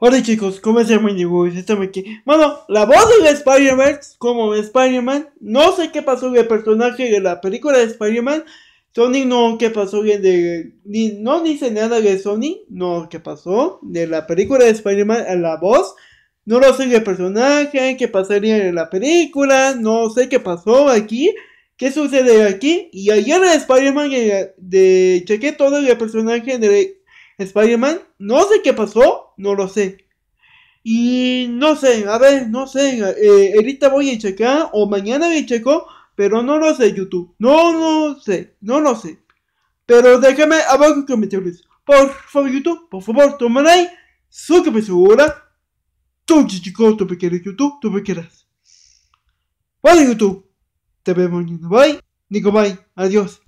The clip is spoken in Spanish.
Hola chicos, ¿cómo se llama Indigo? Estamos aquí. la voz de Spider-Man, como Spider-Man, no sé qué pasó con el personaje de la película de Spider-Man. Sony no, qué pasó bien de. Ni, no dice nada de Sony, no, qué pasó. De la película de Spider-Man a la voz. No lo sé el personaje, qué pasaría en la película, no sé qué pasó aquí. ¿Qué sucede aquí? Y ayer en Spider-Man, eh, de, cheque chequé todo el personaje de Spider-Man, no sé qué pasó, no lo sé. Y no sé, a ver, no sé. Eh, ahorita voy a checar o mañana me checo, pero no lo sé, YouTube. No lo no sé, no lo sé. Pero déjame abajo en comentarios. Por favor, YouTube, por favor, like, su segura. Tú, chicos, tú me quieres, YouTube, tú me quieras. Vale, YouTube. Te vemos mañana. Bye. Nico, bye. Adiós.